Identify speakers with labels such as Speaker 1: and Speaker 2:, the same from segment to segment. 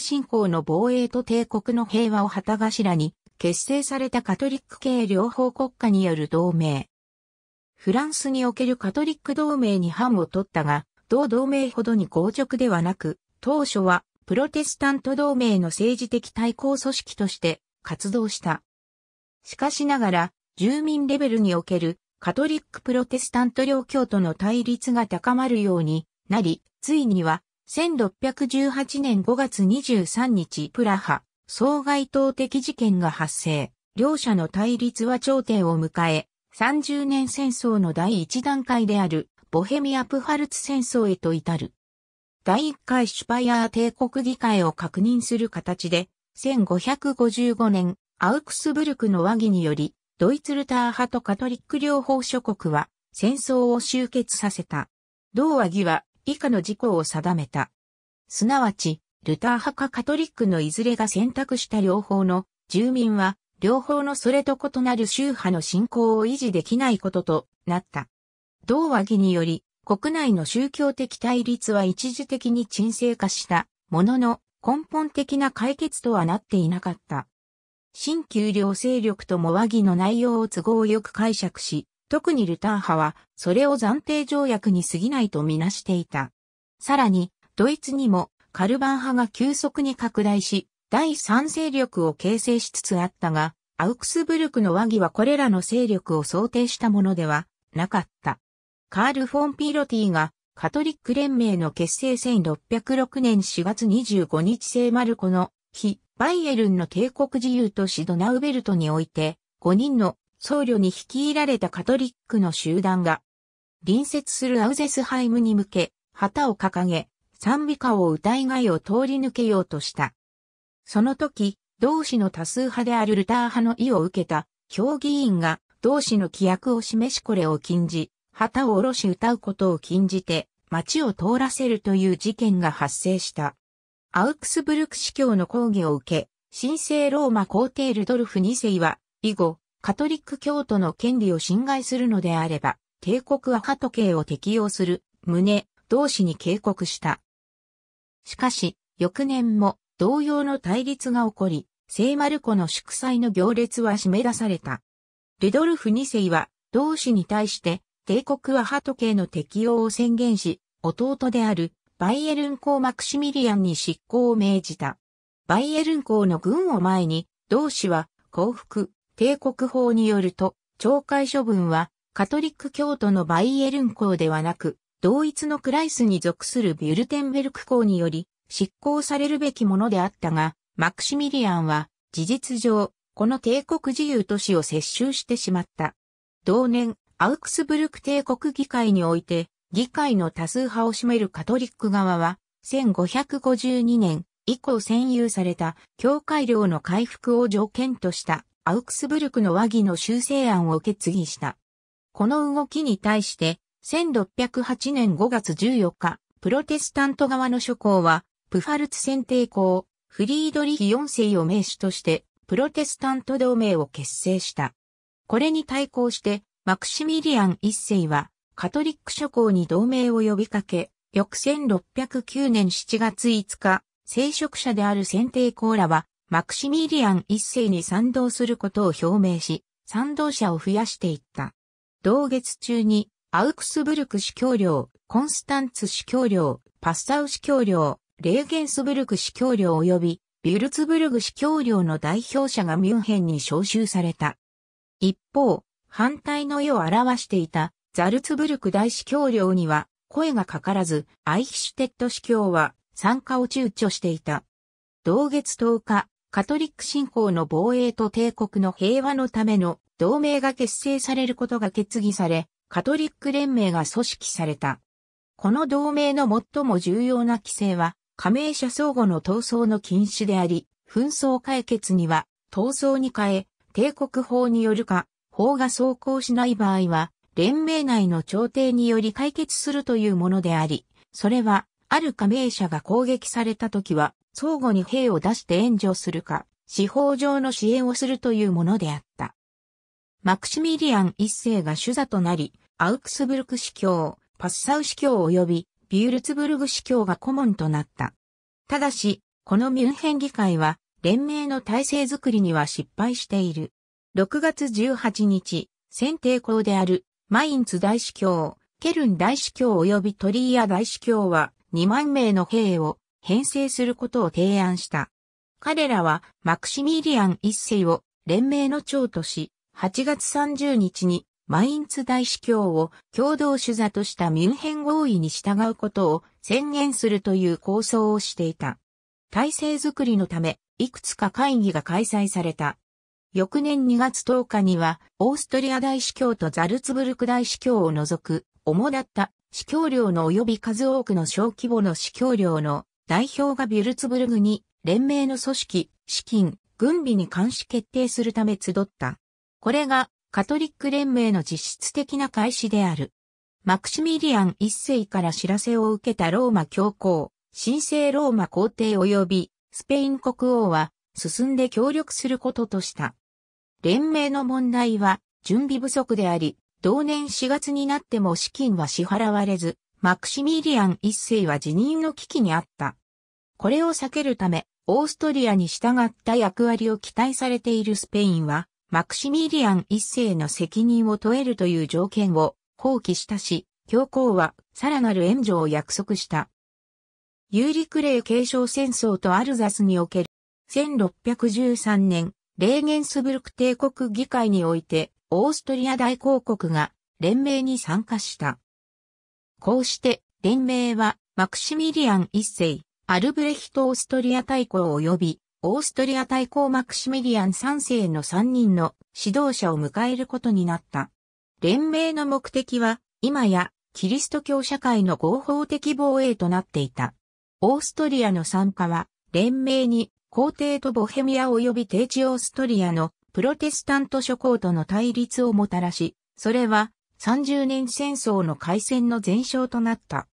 Speaker 1: 信仰の防衛と帝国の平和を旗頭に、結成されたカトリック系両方国家による同盟。フランスにおけるカトリック同盟に反を取ったが、同同盟ほどに硬直ではなく、当初はプロテスタント同盟の政治的対抗組織として活動した。しかしながら、住民レベルにおけるカトリックプロテスタント両教との対立が高まるようになり、ついには1618年5月23日プラハ、総外党的事件が発生。両者の対立は頂点を迎え、30年戦争の第一段階であるボヘミア・プハルツ戦争へと至る。第1回シュパイアー帝国議会を確認する形で、1555年、アウクスブルクの和議により、ドイツルター派とカトリック両方諸国は戦争を終結させた。同和議は以下の事項を定めた。すなわち、ルター派かカトリックのいずれが選択した両方の住民は、両方のそれと異なる宗派の信仰を維持できないこととなった。同和議により、国内の宗教的対立は一時的に沈静化したものの根本的な解決とはなっていなかった。新旧両勢力とも和議の内容を都合よく解釈し、特にルタン派は、それを暫定条約に過ぎないとみなしていた。さらに、ドイツにもカルバン派が急速に拡大し、第三勢力を形成しつつあったが、アウクスブルクの和議はこれらの勢力を想定したものではなかった。カール・フォン・ピーロティがカトリック連盟の結成1606年4月25日聖マルコの日、バイエルンの帝国自由都市ドナウベルトにおいて、5人の僧侶に率いられたカトリックの集団が、隣接するアウゼスハイムに向け、旗を掲げ、賛美歌を歌いがいを通り抜けようとした。その時、同志の多数派であるルター派の意を受けた、競議員が同志の規約を示しこれを禁じ、旗を下ろし歌うことを禁じて、街を通らせるという事件が発生した。アウクスブルク司教の抗議を受け、神聖ローマ皇帝ルドルフ2世は、以後、カトリック教徒の権利を侵害するのであれば、帝国アハト系を適用する、旨、同士に警告した。しかし、翌年も同様の対立が起こり、聖マルコの祝祭の行列は締め出された。ルドルフ2世は、同氏に対して、帝国アハト系の適用を宣言し、弟であるバイエルン公マクシミリアンに執行を命じた。バイエルン公の軍を前に、同氏は降伏、帝国法によると、懲戒処分は、カトリック教徒のバイエルン校ではなく、同一のクライスに属するビュルテンベルク校により、執行されるべきものであったが、マクシミリアンは、事実上、この帝国自由都市を接収してしまった。同年、アウクスブルク帝国議会において、議会の多数派を占めるカトリック側は、1552年以降占有された教会領の回復を条件としたアウクスブルクの和議の修正案を決議した。この動きに対して、1608年5月14日、プロテスタント側の諸侯は、プファルツ選定校、フリードリヒ4世を名手として、プロテスタント同盟を結成した。これに対抗して、マクシミリアン1世は、カトリック諸侯に同盟を呼びかけ、翌1609年7月5日、聖職者である選定校らは、マクシミリアン一世に賛同することを表明し、賛同者を増やしていった。同月中に、アウクスブルク司教領、コンスタンツ司教領、パッサウ司教領、レーゲンスブルク司教領及び、ビュルツブルグ司教領の代表者がミュンヘンに招集された。一方、反対の意を表していたザルツブルク大司教領には声がかからず、アイヒシュテッド司教は参加を躊躇していた。同月10日、カトリック信仰の防衛と帝国の平和のための同盟が結成されることが決議され、カトリック連盟が組織された。この同盟の最も重要な規制は、加盟者相互の闘争の禁止であり、紛争解決には、闘争に変え、帝国法によるか、法が走行しない場合は、連盟内の調停により解決するというものであり、それは、ある加盟者が攻撃された時は、相互に兵を出して援助するか、司法上の支援をするというものであった。マクシミリアン一世が主座となり、アウクスブルク司教、パッサウ司教及びビュールツブルグ司教が顧問となった。ただし、このミュンヘン議会は、連盟の体制づくりには失敗している。6月18日、選定校である、マインツ大司教、ケルン大司教及びトリーヤ大司教は、2万名の兵を編成することを提案した。彼らはマクシミリアン一世を連盟の長とし、8月30日にマインツ大司教を共同主座としたミュンヘン合意に従うことを宣言するという構想をしていた。体制づくりのため、いくつか会議が開催された。翌年2月10日には、オーストリア大司教とザルツブルク大司教を除く、主だった司教領の及び数多くの小規模の司教領の代表がビュルツブルグに連盟の組織、資金、軍備に監視決定するため集った。これがカトリック連盟の実質的な開始である。マクシミリアン一世から知らせを受けたローマ教皇、神聖ローマ皇帝及びスペイン国王は進んで協力することとした。連盟の問題は準備不足であり、同年4月になっても資金は支払われず、マクシミリアン一世は辞任の危機にあった。これを避けるため、オーストリアに従った役割を期待されているスペインは、マクシミリアン一世の責任を問えるという条件を放棄したし、教皇はさらなる援助を約束した。ユーリクレイ継承戦争とアルザスにおける1613年、レーゲンスブルク帝国議会においてオーストリア大公国が連盟に参加した。こうして連盟はマクシミリアン一世、アルブレヒト・オーストリア大公及びオーストリア大公マクシミリアン三世の三人の指導者を迎えることになった。連盟の目的は今やキリスト教社会の合法的防衛となっていた。オーストリアの参加は連盟に皇帝とボヘミア及び定地オーストリアのプロテスタント諸侯との対立をもたらし、それは30年戦争の開戦の前哨となった。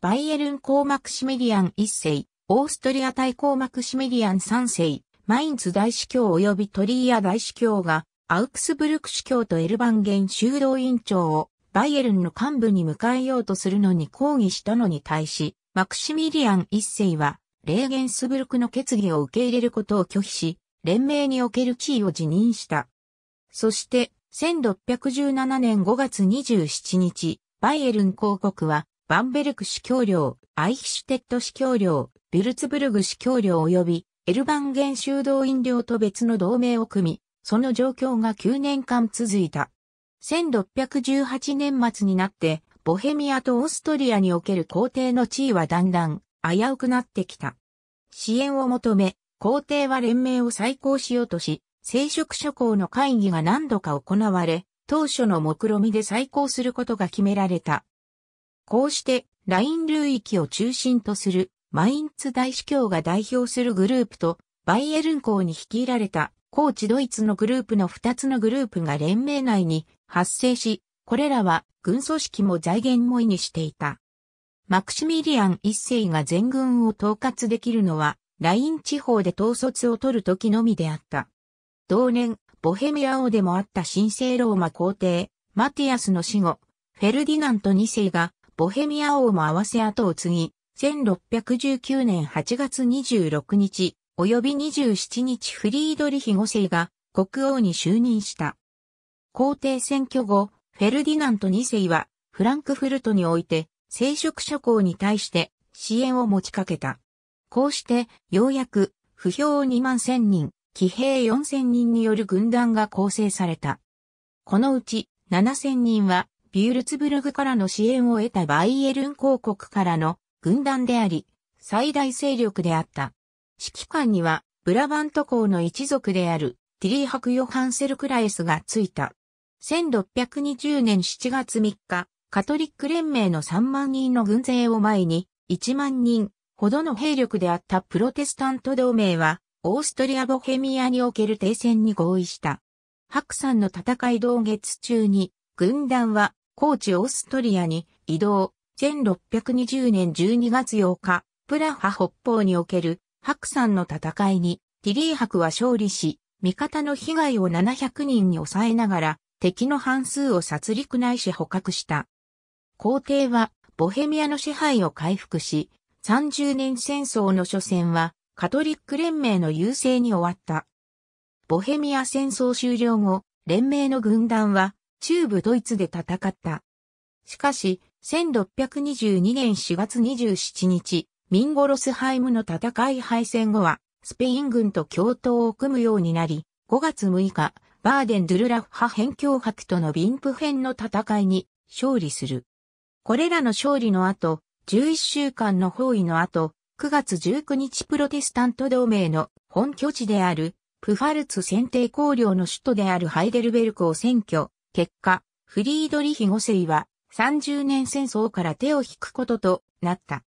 Speaker 1: バイエルン公マクシメリアン一世、オーストリア対公マクシメリアン三世、マインツ大司教及びトリーア大司教が、アウクスブルク司教とエルバンゲン修道院長をバイエルンの幹部に迎えようとするのに抗議したのに対し、マクシミリアン一世は、レーゲンスブルクの決議を受け入れることを拒否し、連盟における地位を辞任した。そして、1617年5月27日、バイエルン公国は、バンベルク司教領、アイヒシュテッド司教領、ビルツブルグ司教領及び、エルバンゲン修道院領と別の同盟を組み、その状況が9年間続いた。1618年末になって、ボヘミアとオーストリアにおける皇帝の地位はだんだん危うくなってきた。支援を求め、皇帝は連盟を再考しようとし、聖職諸侯の会議が何度か行われ、当初の目論みで再考することが決められた。こうして、ライン流域を中心とするマインツ大司教が代表するグループと、バイエルン校に率いられた、高知ドイツのグループの二つのグループが連盟内に発生し、これらは軍組織も財源も意にしていた。マクシミリアン一世が全軍を統括できるのはライン地方で統率を取る時のみであった。同年、ボヘミア王でもあった神聖ローマ皇帝、マティアスの死後、フェルディナント2世が、ボヘミア王も合わせ後を継ぎ、1619年8月26日、及び27日フリードリヒ5世が国王に就任した。皇帝選挙後、フェルディナント2世は、フランクフルトにおいて、聖職諸侯に対して支援を持ちかけた。こうして、ようやく、不評2万1000人、騎兵4000人による軍団が構成された。このうち、7000人は、ビュルツブルグからの支援を得たバイエルン公国からの軍団であり、最大勢力であった。指揮官には、ブラバント公の一族である、ティリー・ハク・ヨハンセル・クラエスがついた。1620年7月3日、カトリック連盟の3万人の軍勢を前に、1万人、ほどの兵力であったプロテスタント同盟は、オーストリア・ボヘミアにおける停戦に合意した。白山の戦い同月中に、軍団は、高地オーストリアに移動、1620年12月8日、プラハ北方における白山の戦いに、ティリー博は勝利し、味方の被害を700人に抑えながら、敵の半数を殺戮ないし捕獲した。皇帝は、ボヘミアの支配を回復し、30年戦争の初戦は、カトリック連盟の優勢に終わった。ボヘミア戦争終了後、連盟の軍団は、中部ドイツで戦った。しかし、1622年4月27日、ミンゴロスハイムの戦い敗戦後は、スペイン軍と共闘を組むようになり、5月6日、バーデン・ドゥルラフ派辺境伯とのビンプ編の戦いに勝利する。これらの勝利の後、11週間の包囲の後、9月19日プロテスタント同盟の本拠地である、プファルツ選定公領の首都であるハイデルベルクを占拠、結果、フリードリヒ5世は30年戦争から手を引くこととなった。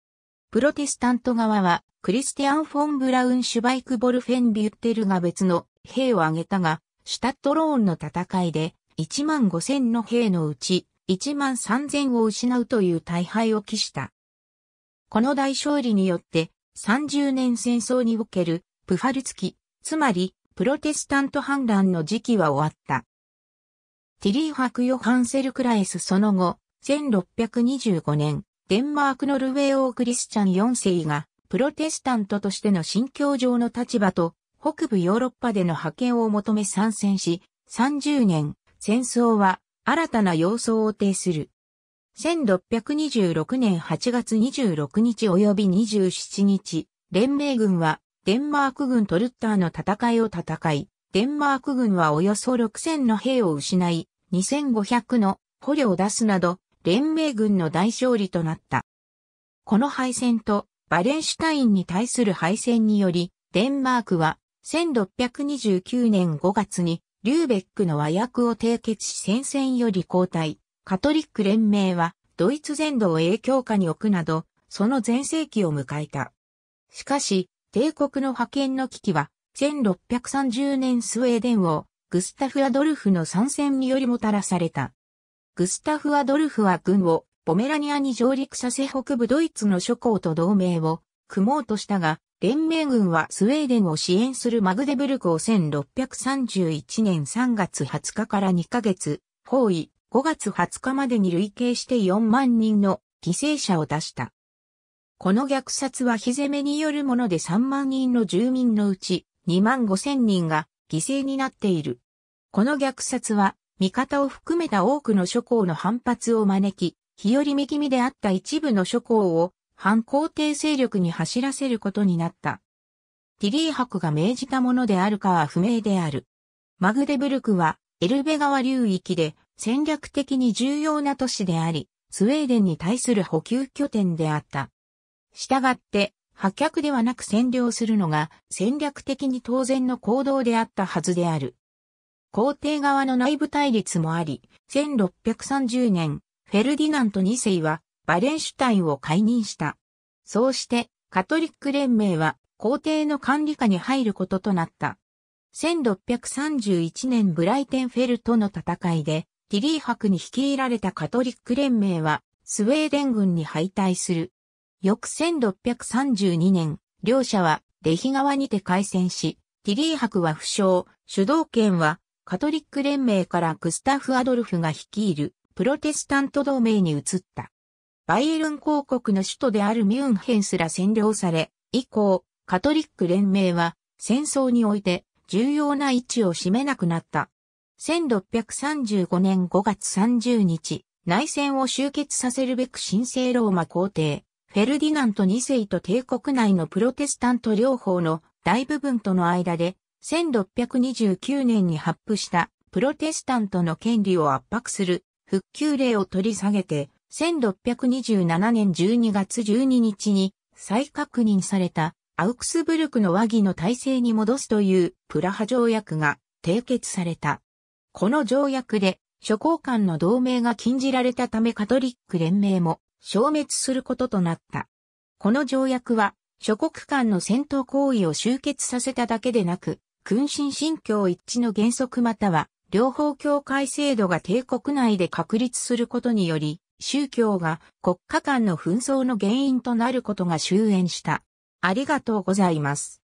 Speaker 1: プロテスタント側は、クリスティアン・フォン・ブラウン・シュバイク・ボルフェン・ビュッテルが別の兵を挙げたが、シュタットローンの戦いで1万5千の兵のうち1万3千を失うという大敗を期した。この大勝利によって、30年戦争におけるプファルツキ、つまりプロテスタント反乱の時期は終わった。ティリー・ハクヨ・ハンセル・クラエスその後、1625年、デンマーク・ノルウェー王クリスチャン4世が、プロテスタントとしての信教上の立場と、北部ヨーロッパでの覇権を求め参戦し、30年、戦争は新たな様相を呈する。1626年8月26日及び27日、連盟軍はデンマーク軍とルッターの戦いを戦い、デンマーク軍はおよそ6000の兵を失い、2500の捕虜を出すなど、連盟軍の大勝利となった。この敗戦とバレンシュタインに対する敗戦により、デンマークは1629年5月にリューベックの和訳を締結し戦線より交代。カトリック連盟はドイツ全土を影響下に置くなど、その前世紀を迎えた。しかし、帝国の覇権の危機は、1630年スウェーデンをグスタフ・アドルフの参戦によりもたらされた。グスタフ・アドルフは軍をポメラニアに上陸させ北部ドイツの諸侯と同盟を組もうとしたが、連盟軍はスウェーデンを支援するマグデブルクを1631年3月20日から2ヶ月、包囲、5月20日までに累計して4万人の犠牲者を出した。この虐殺は火攻めによるもので3万人の住民のうち2万5千人が犠牲になっている。この虐殺は味方を含めた多くの諸侯の反発を招き、日和見気味であった一部の諸侯を反皇帝勢力に走らせることになった。ティリー博が命じたものであるかは不明である。マグデブルクはエルベ川流域で戦略的に重要な都市であり、スウェーデンに対する補給拠点であった。したがって、破却ではなく占領するのが戦略的に当然の行動であったはずである。皇帝側の内部対立もあり、1630年、フェルディナント2世はバレンシュタインを解任した。そうして、カトリック連盟は皇帝の管理下に入ることとなった。1631年ブライテンフェルとの戦いで、ティリー博に率いられたカトリック連盟は、スウェーデン軍に敗退する。翌1632年、両者は、レヒ川にて開戦し、ティリー博は負傷、主導権は、カトリック連盟からグスタフ・アドルフが率いる、プロテスタント同盟に移った。バイエルン公国の首都であるミュンヘンすら占領され、以降、カトリック連盟は、戦争において、重要な位置を占めなくなった。1635年5月30日、内戦を終結させるべく神聖ローマ皇帝、フェルディナント2世と帝国内のプロテスタント両方の大部分との間で、1629年に発布したプロテスタントの権利を圧迫する復旧令を取り下げて、1627年12月12日に再確認されたアウクスブルクの和議の体制に戻すというプラハ条約が締結された。この条約で諸侯間の同盟が禁じられたためカトリック連盟も消滅することとなった。この条約は諸国間の戦闘行為を終結させただけでなく、君臣信教一致の原則または両方教会制度が帝国内で確立することにより、宗教が国家間の紛争の原因となることが終焉した。ありがとうございます。